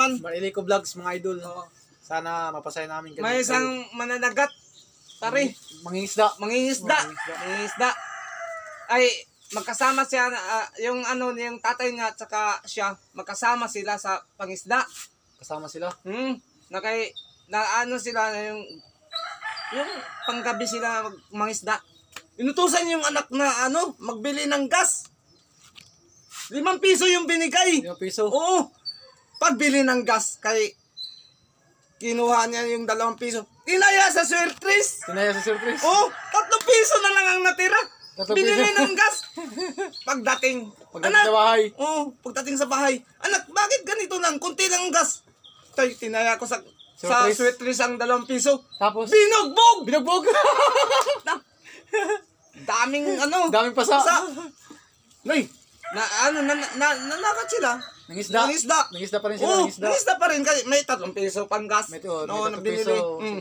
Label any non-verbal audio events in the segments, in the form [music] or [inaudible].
naman. Maniliko Vlogs, mga idol. Oo. Sana mapasaya namin kayo. May isang mananagat. Pare. Mangingisda. Mangingisda. Mangingisda. Ay, magkasama siya, ah, yung ano, yung tatay niya, tsaka siya, magkasama sila sa pangisda. Kasama sila. Hmm. Na kay, na ano sila, na yung, yung panggabi sila mangisda. Inutusan yung anak na ano, magbili ng gas. Limang piso yung binigay. 5 piso. Oo pagbili ng gas kay kinuha niya yung dalawang piso. Tinaya sa surtris. Tinaya sa surtris? Oo, oh, tatlong piso na lang ang natira. Binili ng gas. [laughs] Pagdating. Pagdating anak, sa bahay. oh, pagdating sa bahay. Anak, bakit ganito lang? Kunti lang gas. Tay, tinaya ko sa surtris. sa surtris ang dalawang piso. Tapos? Binugbog! Binugbog! [laughs] daming ano. Daming pasa. Sa, Noy, na ano, na, na, na, na, na, na, na, na, na, na, na, na, Nangisda. Nangisda. Nangisda pa rin sila. Oh, nangisda. nangisda pa rin. Kasi may tatlong piso panggas. May, oh, no, may tatlong piso. Mm.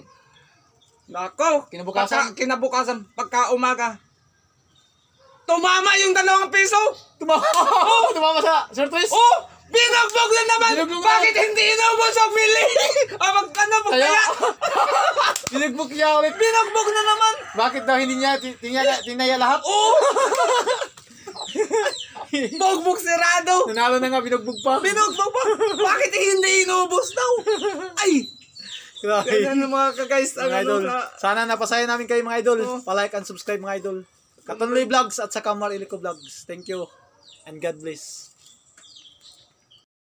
Nako. Kinabukasan. Pagka, kinabukasan. Pagka umaga. Tumama yung dalawang piso. Tumama. [laughs] Oh, tumama sa Sir Twist. Oh, Binugbog na naman! Binugbog Bakit hindi inaubos ang bili? o magkano po kaya? [laughs] Binugbog niya ulit. Binugbog na naman! Bakit daw hindi niya tinaya, tinaya lahat? Oh. [laughs] Bugbog sirado! Nanalo na nga, binugbog pa. Binugbog pa! Bakit hindi inubos daw? Ay! Grabe. Ganyan mga ka-guys. Mga ano, idol. Ka... Sana napasaya namin kayo mga idol. Oh. Palike and subscribe mga idol. Katunloy Vlogs at sa Kamar Iliko Vlogs. Thank you. And God bless.